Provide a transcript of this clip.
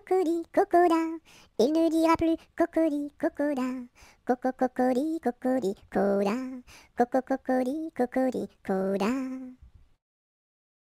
ココリココラ犬にアプルココリココラココココリココリコーラココココリココリコーラ